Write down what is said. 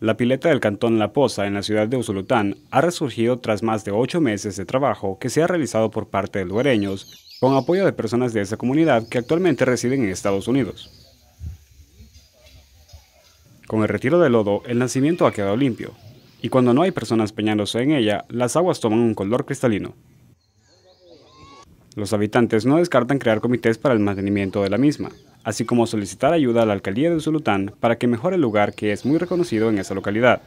La pileta del Cantón La Poza en la ciudad de Usulután ha resurgido tras más de ocho meses de trabajo que se ha realizado por parte de lugareños, con apoyo de personas de esa comunidad que actualmente residen en Estados Unidos. Con el retiro del lodo, el nacimiento ha quedado limpio, y cuando no hay personas peñándose en ella, las aguas toman un color cristalino. Los habitantes no descartan crear comités para el mantenimiento de la misma, así como solicitar ayuda a la alcaldía de Zulután para que mejore el lugar que es muy reconocido en esa localidad.